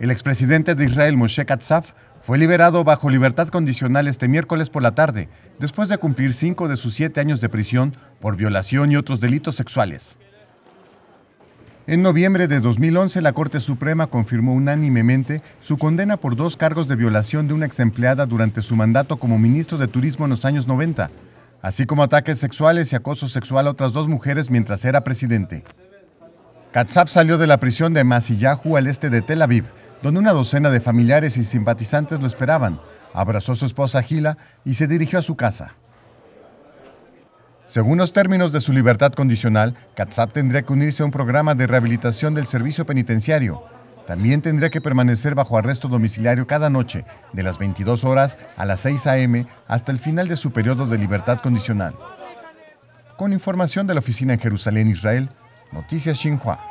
El expresidente de Israel, Moshe Katzaf, fue liberado bajo libertad condicional este miércoles por la tarde, después de cumplir cinco de sus siete años de prisión por violación y otros delitos sexuales. En noviembre de 2011, la Corte Suprema confirmó unánimemente su condena por dos cargos de violación de una empleada durante su mandato como ministro de Turismo en los años 90, así como ataques sexuales y acoso sexual a otras dos mujeres mientras era presidente. Katzab salió de la prisión de Masiyahu al este de Tel Aviv, donde una docena de familiares y simpatizantes lo esperaban. Abrazó a su esposa Gila y se dirigió a su casa. Según los términos de su libertad condicional, Katsap tendría que unirse a un programa de rehabilitación del servicio penitenciario. También tendría que permanecer bajo arresto domiciliario cada noche, de las 22 horas a las 6 a.m. hasta el final de su periodo de libertad condicional. Con información de la oficina en Jerusalén, Israel, Noticias Xinhua.